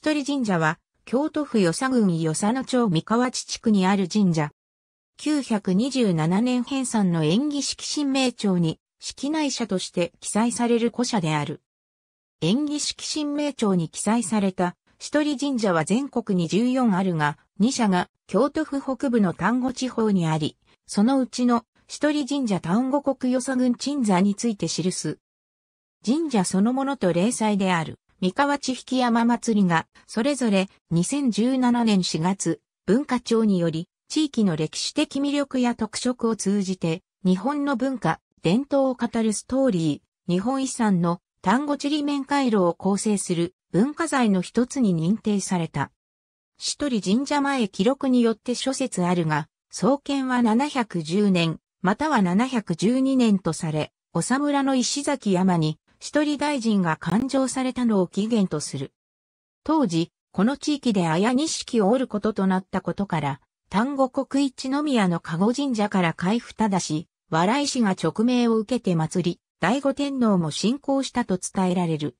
とり神社は、京都府与謝郡与謝野町三河地地区にある神社。927年編纂の演技式神明帳に、式内社として記載される古社である。演技式神明帳に記載された、とり神社は全国に14あるが、2社が京都府北部の丹後地方にあり、そのうちのと人神社丹後国与謝郡鎮座について記す。神社そのものと霊祭である。三河地引山祭りが、それぞれ2017年4月、文化庁により、地域の歴史的魅力や特色を通じて、日本の文化、伝統を語るストーリー、日本遺産の単語地理面回路を構成する文化財の一つに認定された。一人神社前記録によって諸説あるが、創建は710年、または712年とされ、お侍の石崎山に一人大臣が勘定されたのを起源とする。当時、この地域で綾錦を織ることとなったことから、丹後国一宮の加護神社から開府ただし、笑い氏が直命を受けて祭り、醍醐天皇も信仰したと伝えられる。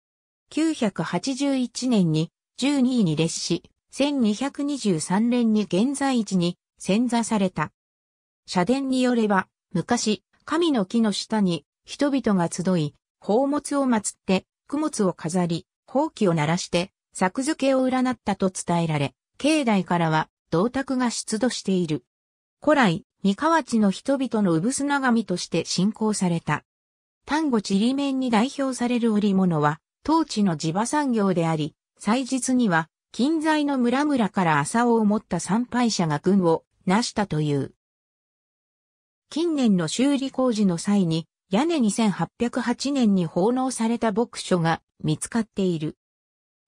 981年に12位に列し、1223年に現在位置に潜座された。社殿によれば、昔、神の木の下に人々が集い、宝物を祀って、供物を飾り、宝器を鳴らして、作付けを占ったと伝えられ、境内からは、銅鐸が出土している。古来、三河地の人々の産砂神として信仰された。丹後地め面に代表される織物は、当地の地場産業であり、祭日には、近在の村々から朝を持った参拝者が軍を成したという。近年の修理工事の際に、屋根2808年に奉納された牧書が見つかっている。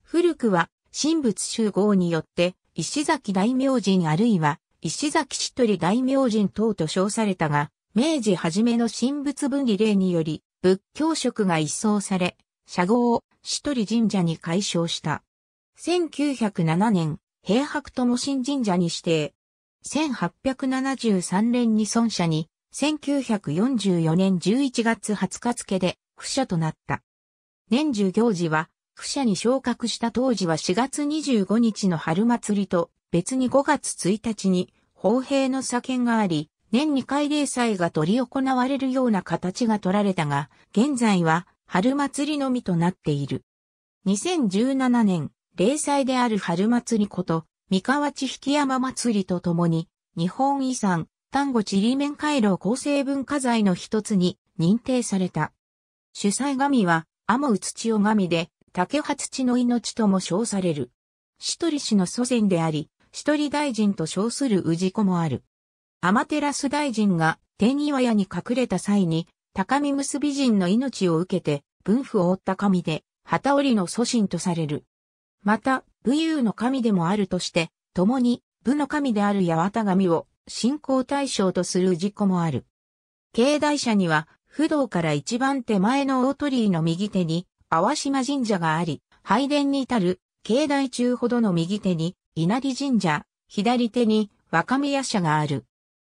古くは神仏集合によって石崎大明神あるいは石崎しとり大明神等と称されたが、明治初めの神仏分離令により仏教職が一掃され、社号をしとり神社に改称した。1907年、平白友神神社に指定。1873年に孫社に1944年11月20日付で、不社となった。年中行事は、不社に昇格した当時は4月25日の春祭りと、別に5月1日に、砲兵の左があり、年2回例祭が取り行われるような形が取られたが、現在は春祭りのみとなっている。2017年、例祭である春祭りこと、三河地引山祭りとともに、日本遺産、丹後ちりめん回廊構成文化財の一つに認定された。主催神は、アウツ土オ神で、竹葉土の命とも称される。シトリ氏の祖先であり、シトリ大臣と称する氏子もある。アマテラス大臣が天岩屋に隠れた際に、高見結び人の命を受けて、文府を負った神で、旗織の祖神とされる。また、武勇の神でもあるとして、共に、武の神である八幡神を信仰対象とする事故もある。境内社には、不動から一番手前の大鳥居の右手に、淡島神社があり、拝殿に至る、境内中ほどの右手に、稲荷神社、左手に、若宮社がある。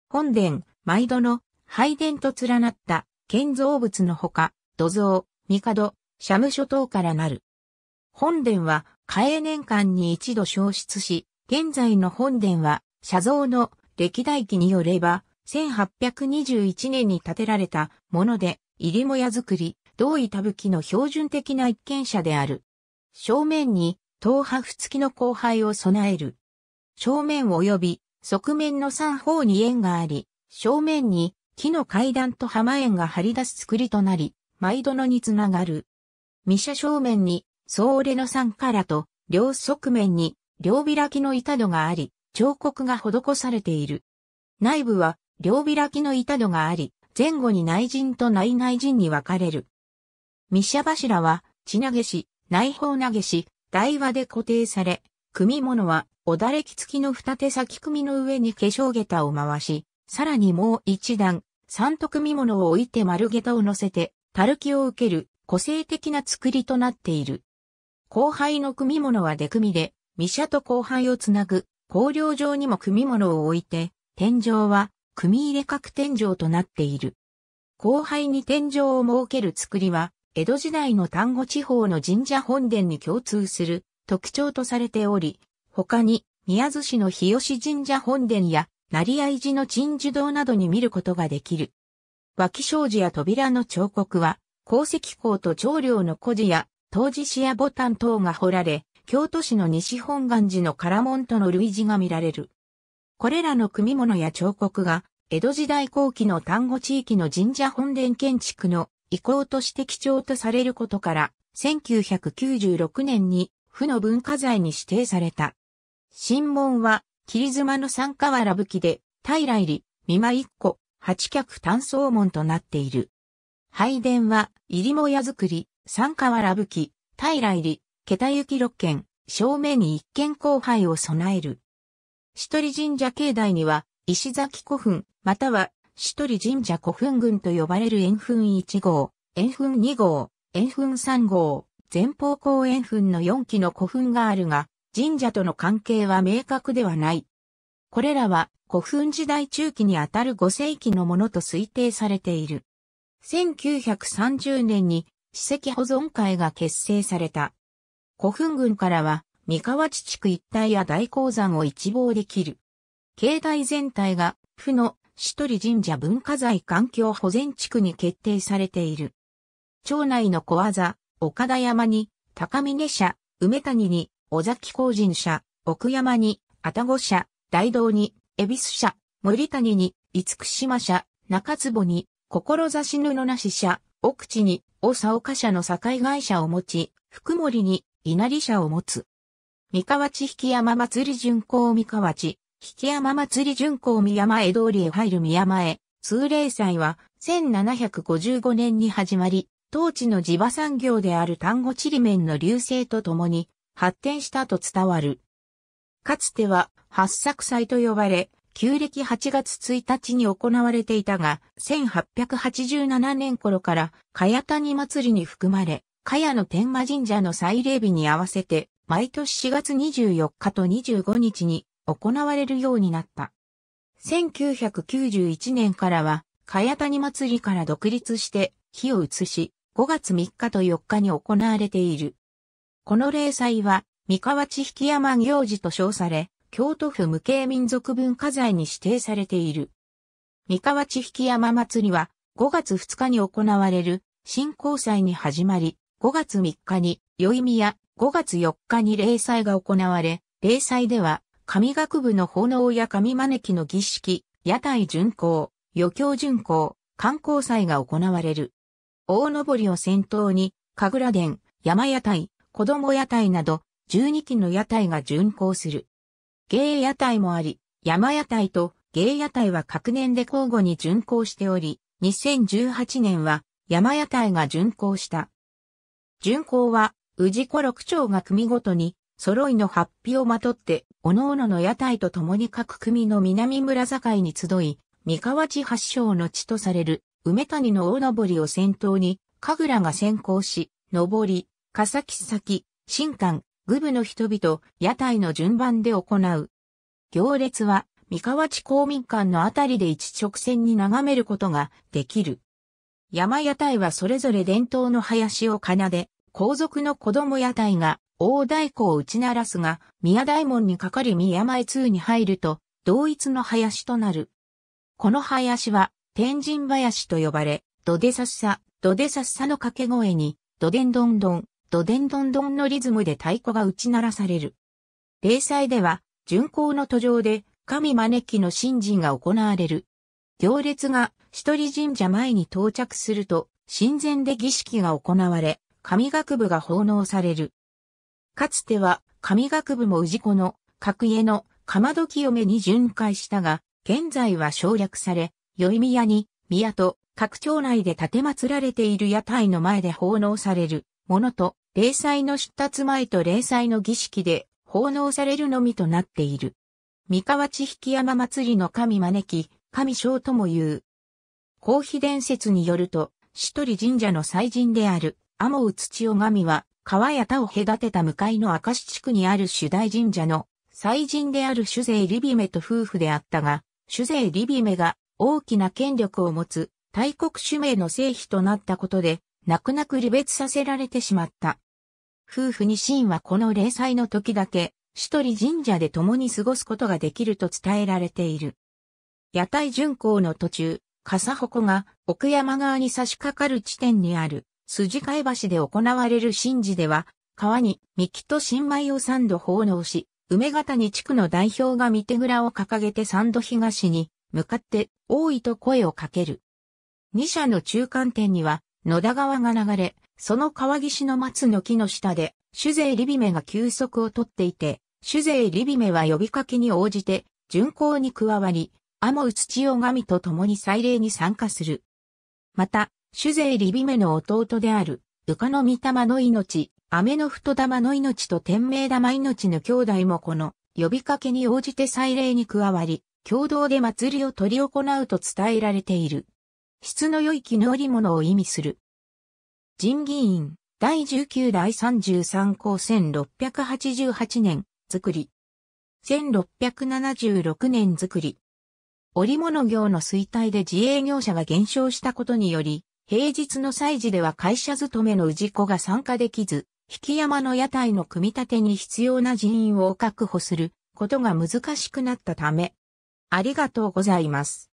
本殿、毎度の、拝殿と連なった、建造物のほか、土蔵、帝、社務所等からなる。本殿は、嘉年間に一度消失し、現在の本殿は、社蔵の歴代記によれば、1821年に建てられたもので、入りもや作り、同意ぶきの標準的な一軒者である。正面に、東派付きの後輩を備える。正面及び、側面の三方に円があり、正面に木の階段と浜円が張り出す作りとなり、毎度のにつながる。三斜正面に、総れの三からと、両側面に、両開きの板戸があり、彫刻が施されている。内部は両開きの板戸があり、前後に内陣と内内陣に分かれる。密社柱は、地投げし、内包投げし、台輪で固定され、組物は、おだれき付きの二手先組の上に化粧下駄を回し、さらにもう一段、三と組物を置いて丸下駄を乗せて、る木を受ける、個性的な作りとなっている。後輩の組物は出組で、密社と後輩をつなぐ、香料上にも組物を置いて、天井は組入れ角天井となっている。後輩に天井を設ける作りは、江戸時代の丹後地方の神社本殿に共通する特徴とされており、他に宮津市の日吉神社本殿や成合寺の鎮守堂などに見ることができる。脇障子や扉の彫刻は、鉱石鉱と長領の古事や、当時子やボタン等が彫られ、京都市の西本願寺の唐門との類似が見られる。これらの組物や彫刻が、江戸時代後期の丹後地域の神社本殿建築の遺構として貴重とされることから、1996年に府の文化財に指定された。神門は、霧妻の三河原器で、大来里、三間一個、八脚単層門となっている。拝殿は、入も屋造り、三河原器、大来里、桁行き6軒、正面に1軒後輩を備える。首取神社境内には、石崎古墳、または、首取神社古墳群と呼ばれる円墳1号、円墳2号、円墳3号、前方後円墳の4基の古墳があるが、神社との関係は明確ではない。これらは古墳時代中期にあたる5世紀のものと推定されている。1930年に史跡保存会が結成された。古墳群からは、三河地地区一帯や大鉱山を一望できる。境内全体が、府の、しとり神社文化財環境保全地区に決定されている。町内の小技、岡田山に、高峰社、梅谷に、尾崎工人社、奥山に、愛宕社、大道に、恵比寿社、森谷に、五福島社、中坪に、志布なし社、奥地に、大沢岡社の境会社を持ち、福森に、稲荷社を持つ。三河地引山祭り巡行三河地、引山祭り巡行宮前通りへ入る宮前、通例祭は1755年に始まり、当地の地場産業である丹後チリメンの流星とともに発展したと伝わる。かつては八作祭と呼ばれ、旧暦8月1日に行われていたが、1887年頃から、茅谷祭りに含まれ、茅野天魔神社の祭礼日に合わせて、毎年4月24日と25日に行われるようになった。1991年からは、茅谷祭りから独立して日を移し、5月3日と4日に行われている。この例祭は、三河地引山行事と称され、京都府無形民族文化財に指定されている。三河地引山祭りは、5月2日に行われる、新興祭に始まり、5月3日に、宵宮、5月4日に霊祭が行われ、霊祭では、神学部の奉納や神招きの儀式、屋台巡行、余興巡行、観光祭が行われる。大登りを先頭に、神楽殿、山屋台、子供屋台など、12基の屋台が巡行する。芸屋台もあり、山屋台と芸屋台は各年で交互に巡行しており、2018年は山屋台が巡行した。巡行は、治子六町が組ごとに、揃いの発表をまとって、各々の屋台と共に各組の南村境に集い、三河地発祥の地とされる、梅谷の大登りを先頭に、神楽が先行し、登り、笠木先、新館、愚部の人々、屋台の順番で行う。行列は、三河地公民館のあたりで一直線に眺めることができる。山屋台はそれぞれ伝統の林を奏で、皇族の子供屋台が大太鼓を打ち鳴らすが、宮大門にかかり宮前通に入ると、同一の林となる。この林は、天神林と呼ばれ、ドデサっさ、ドデサっさの掛け声に、どデんどんどン、どデんどんどんのリズムで太鼓が打ち鳴らされる。例祭では、巡行の途上で、神招きの神事が行われる。行列が一人神社前に到着すると、神前で儀式が行われ、神学部が奉納される。かつては、神学部も氏子の、格家の、かまどきめに巡回したが、現在は省略され、宵宮に、宮と、各町内で建て祀られている屋台の前で奉納されるものと、霊祭の出立前と霊祭の儀式で奉納されるのみとなっている。三河地引山祭りの神招き、神将とも言う、公費伝説によると、シトリ神社の祭神である、アツチ土ガ神は、川や田を隔てた向かいの明石地区にある主大神社の、祭神である主税リビメと夫婦であったが、主税リビメが大きな権力を持つ大国主名の聖妃となったことで、泣く泣く離別させられてしまった。夫婦に神はこの霊祭の時だけ、トリ神社で共に過ごすことができると伝えられている。屋台巡行の途中、笠鉾が奥山側に差し掛かる地点にある筋替橋で行われる神事では、川に三木と新米を三度奉納し、梅ヶ谷地区の代表が三手蔵を掲げて三度東に向かって多いと声をかける。二社の中間点には野田川が流れ、その川岸の松の木の下で酒税リビメが休息をとっていて、酒税リビメは呼びかけに応じて巡行に加わり、アモウ土ガ神と共に祭礼に参加する。また、主税リビメの弟である、ウカの御霊の命、アメの太玉の命と天命玉命の兄弟もこの呼びかけに応じて祭礼に加わり、共同で祭りを取り行うと伝えられている。質の良い絹織物を意味する。人議員、第19第33項1688年、作り。1676年作り。織物業の衰退で自営業者が減少したことにより、平日の祭事では会社勤めの氏子が参加できず、引山の屋台の組み立てに必要な人員を確保することが難しくなったため、ありがとうございます。